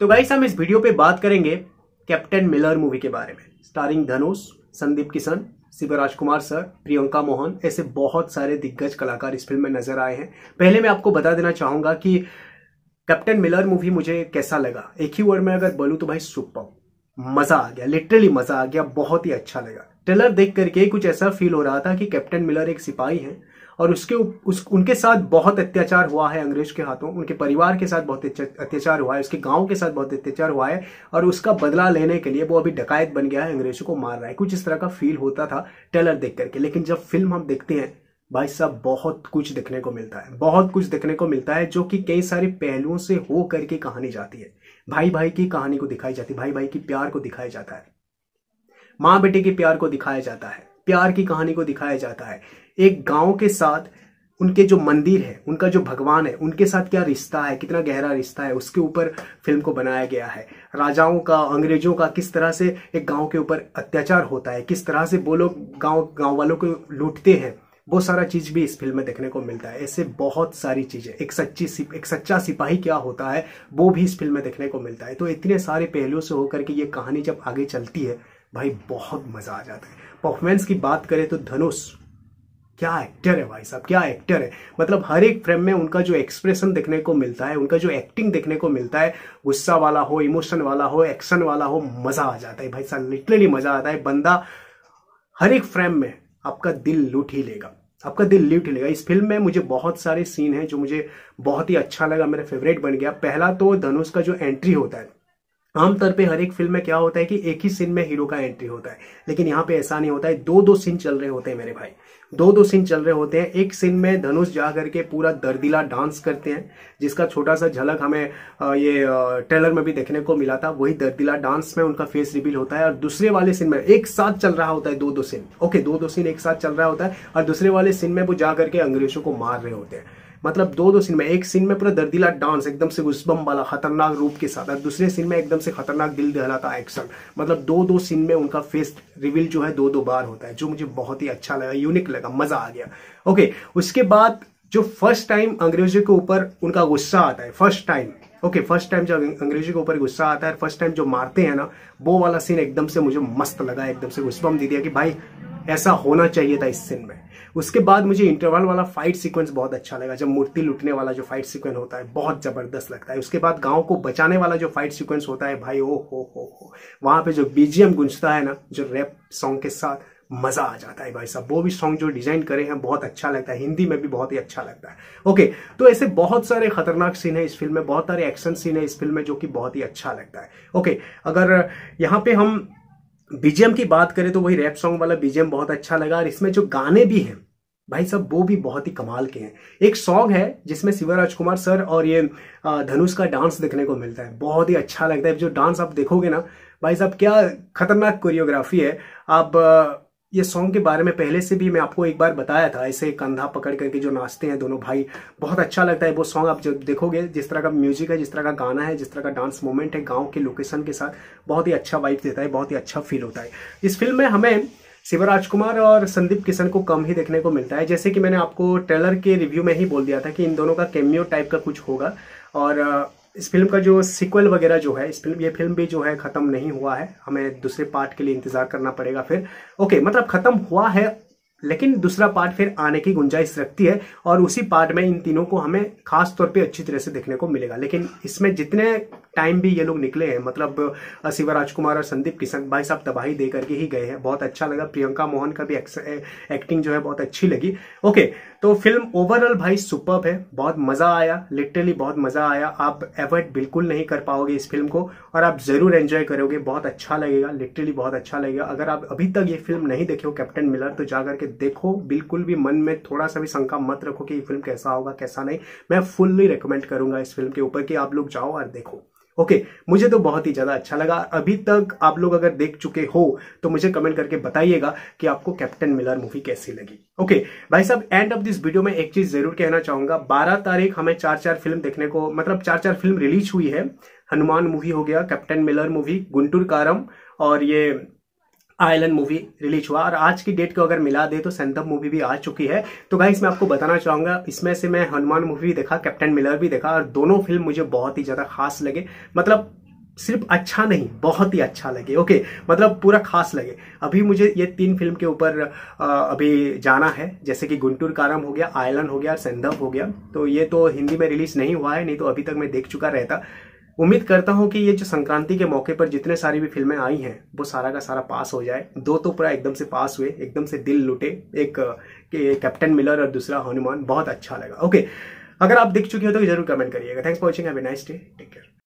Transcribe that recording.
तो गाइस हम इस वीडियो पे बात करेंगे कैप्टन मिलर मूवी के बारे में स्टारिंग धनुष संदीप किशन शिव राजकुमार सर प्रियंका मोहन ऐसे बहुत सारे दिग्गज कलाकार इस फिल्म में नजर आए हैं पहले मैं आपको बता देना चाहूंगा कि कैप्टन मिलर मूवी मुझे कैसा लगा एक ही वर्ड में अगर बोलूँ तो भाई सुपर मजा आ गया लिटरली मजा आ गया बहुत ही अच्छा लगा ट्रेलर देख करके कुछ ऐसा फील हो रहा था कि कैप्टन मिलर एक सिपाही है और उसके उस उनके साथ बहुत अत्याचार हुआ है अंग्रेज के हाथों उनके परिवार के साथ बहुत अत्याचार हुआ है उसके गांव के साथ बहुत अत्याचार हुआ है और उसका बदला लेने के लिए वो अभी डकायत बन गया है अंग्रेजों को मार रहा है कुछ इस तरह का फील होता था टेलर देख करके लेकिन जब फिल्म हम देखते हैं भाई साहब बहुत कुछ देखने को मिलता है बहुत कुछ देखने को मिलता है जो कि कई सारे पहलुओं से हो करके कहानी जाती है भाई भाई की कहानी को दिखाई जाती है भाई भाई की प्यार को दिखाया जाता है माँ बेटे के प्यार को दिखाया जाता है प्यार की कहानी को दिखाया जाता है एक गांव के साथ उनके जो मंदिर है उनका जो भगवान है उनके साथ क्या रिश्ता है कितना गहरा रिश्ता है उसके ऊपर फिल्म को बनाया गया है राजाओं का अंग्रेजों का किस तरह से एक गांव के ऊपर अत्याचार होता है किस तरह से वो लोग गांव गांव वालों को लूटते हैं वो सारा चीज भी इस फिल्म में देखने को मिलता है ऐसे बहुत सारी चीजें एक सच्ची सिप, एक सच्चा सिपाही क्या होता है वो भी इस फिल्म में देखने को मिलता है तो इतने सारे पहलुओं से होकर के ये कहानी जब आगे चलती है भाई बहुत मजा आ जाता है परफॉर्मेंस की बात करें तो धनुष क्या एक्टर है भाई साहब क्या एक्टर है मतलब हर एक फ्रेम में उनका जो एक्सप्रेशन देखने को मिलता है उनका जो एक्टिंग देखने को मिलता है गुस्सा वाला हो इमोशन वाला हो एक्शन वाला हो मजा आ जाता है भाई साहब लिटरली मजा आता है बंदा हर एक फ्रेम में आपका दिल लूट ही लेगा आपका दिल लूट ही लेगा इस फिल्म में मुझे बहुत सारे सीन हैं जो मुझे बहुत ही अच्छा लगा मेरा फेवरेट बन गया पहला तो धनुष का जो एंट्री होता है आमतौर पे हर एक फिल्म में क्या होता है कि एक ही सीन में हीरो का एंट्री होता है लेकिन यहाँ पे ऐसा नहीं होता है दो दो सीन चल रहे होते हैं मेरे भाई दो दो सीन चल रहे होते हैं एक सीन में धनुष जा करके पूरा दर्दिला डांस करते हैं जिसका छोटा सा झलक हमें ये ट्रेलर में भी देखने को मिला था वही दर्दिला डांस में उनका फेस रिवील होता है और दूसरे वाले सीन में एक साथ चल रहा होता है दो दो सीन ओके दो दो सीन एक साथ चल रहा होता है और दूसरे वाले सीन में वो जा करके अंग्रेजों को मार रहे होते हैं मतलब दो दो सीन में एक सीन में पूरा दर्दीला डांस एकदम से घुसबम वाला खतरनाक रूप के साथ और दूसरे सीन में एकदम से खतरनाक दिल दहलाता एक्शन मतलब दो दो सीन में उनका फेस रिवील जो है दो दो बार होता है जो मुझे बहुत ही अच्छा लगा यूनिक लगा मजा आ गया ओके उसके बाद जो फर्स्ट टाइम अंग्रेजों के ऊपर उनका गुस्सा आता है first time okay first time जब अंग्रेजी के ऊपर गुस्सा आता है फर्स्ट टाइम जो मारते हैं ना वो वाला सीन एकदम से मुझे मस्त लगा एकदम से गुस्बम दे दिया कि भाई ऐसा होना चाहिए था इस सीन में उसके बाद मुझे इंटरवल वाला फाइट सीक्वेंस बहुत अच्छा लगा जब मूर्ति लुटने वाला जो फाइट सीक्वेंस होता है बहुत जबरदस्त लगता है उसके बाद गांव को बचाने वाला जो फाइट सीक्वेंस होता है भाई ओ हो हो हो वहां पे जो बीजीएम गुंजता है ना जो रैप सॉन्ग के साथ मजा आ जाता है भाई साहब वो भी सॉन्ग जो डिजाइन करे हैं बहुत अच्छा लगता है हिंदी में भी बहुत ही अच्छा लगता है ओके तो ऐसे बहुत सारे खतरनाक सीन है इस फिल्म में बहुत सारे एक्शन सीन है इस फिल्म में जो कि बहुत ही अच्छा लगता है ओके अगर यहाँ पे हम बीजेम की बात करें तो वही रैप सॉन्ग वाला बीजेम बहुत अच्छा लगा और इसमें जो गाने भी हैं भाई साहब वो भी बहुत ही कमाल के हैं एक सॉन्ग है जिसमें शिव राजकुमार सर और ये धनुष का डांस देखने को मिलता है बहुत ही अच्छा लगता है जो डांस आप देखोगे ना भाई साहब क्या खतरनाक कोरियोग्राफी है आप ये सॉन्ग के बारे में पहले से भी मैं आपको एक बार बताया था ऐसे कंधा पकड़ करके जो नाचते हैं दोनों भाई बहुत अच्छा लगता है वो सॉन्ग आप जब देखोगे जिस तरह का म्यूजिक है जिस तरह का गाना है जिस तरह का डांस मोमेंट है गांव के लोकेशन के साथ बहुत ही अच्छा वाइब देता है बहुत ही अच्छा फील होता है इस फिल्म में हमें शिवराज कुमार और संदीप किशन को कम ही देखने को मिलता है जैसे कि मैंने आपको ट्रेलर के रिव्यू में ही बोल दिया था कि इन दोनों का कैम्यो टाइप का कुछ होगा और इस फिल्म का जो सिक्वल वगैरह जो है इस फिल्म ये फिल्म भी जो है ख़त्म नहीं हुआ है हमें दूसरे पार्ट के लिए इंतज़ार करना पड़ेगा फिर ओके मतलब ख़त्म हुआ है लेकिन दूसरा पार्ट फिर आने की गुंजाइश रखती है और उसी पार्ट में इन तीनों को हमें खास तौर पे अच्छी तरह से देखने को मिलेगा लेकिन इसमें जितने टाइम भी ये लोग निकले हैं मतलब शिव राजकुमार और संदीप किशन भाई साहब तबाही दे करके ही गए हैं बहुत अच्छा लगा प्रियंका मोहन का भी एक्टिंग जो है बहुत अच्छी लगी ओके तो फिल्म ओवरऑल भाई सुपर है बहुत मज़ा आया लिटरली बहुत मज़ा आया आप एवॉइड बिल्कुल नहीं कर पाओगे इस फिल्म को और आप ज़रूर एंजॉय करोगे बहुत अच्छा लगेगा लिटरली बहुत अच्छा लगेगा अगर आप अभी तक ये फिल्म नहीं देखे हो कैप्टन मिलर तो जाकर के देखो बिल्कुल भी मन में थोड़ा सा भी शंका मत रखो कि ये फिल्म कैसा होगा कैसा नहीं मैं फुल्ली रिकमेंड करूंगा इस फिल्म के ऊपर कि आप लोग जाओ और देखो ओके okay, मुझे तो बहुत ही ज़्यादा अच्छा लगा अभी तक आप लोग अगर देख चुके हो तो मुझे कमेंट करके बताइएगा कि आपको कैप्टन मिलर मूवी कैसी लगी ओके okay, भाई साहब एंड ऑफ दिस वीडियो में एक चीज़ ज़रूर कहना चाहूंगा बारह तारीख हमें चार चार फिल्म देखने को मतलब चार चार फिल्म रिलीज हुई है हनुमान मूवी हो गया कैप्टन मिलर मूवी गुंटुर कारम और ये आयलन मूवी रिलीज हुआ और आज की डेट को अगर मिला दे तो संतम मूवी भी आ चुकी है तो भाई इसमें आपको बताना चाहूंगा इसमें से मैं हनुमान मूवी भी देखा कैप्टन मिलर भी देखा और दोनों फिल्म मुझे बहुत ही ज्यादा खास लगे मतलब सिर्फ अच्छा नहीं बहुत ही अच्छा लगे ओके मतलब पूरा खास लगे अभी मुझे ये तीन फिल्म के ऊपर अभी जाना है जैसे कि गुंटूर कारम हो गया आयलन हो गया और सेंधव हो गया तो ये तो हिंदी में रिलीज नहीं हुआ है नहीं तो अभी तक मैं देख चुका रहता उम्मीद करता हूं कि ये जो संक्रांति के मौके पर जितने सारी भी फिल्में आई हैं वो सारा का सारा पास हो जाए दो तो पूरा एकदम से पास हुए एकदम से दिल लुटे एक कैप्टन मिलर और दूसरा हनुमान बहुत अच्छा लगा ओके अगर आप देख चुके हो तो जरूर कमेंट करिएगा thanks for watching have nice day take care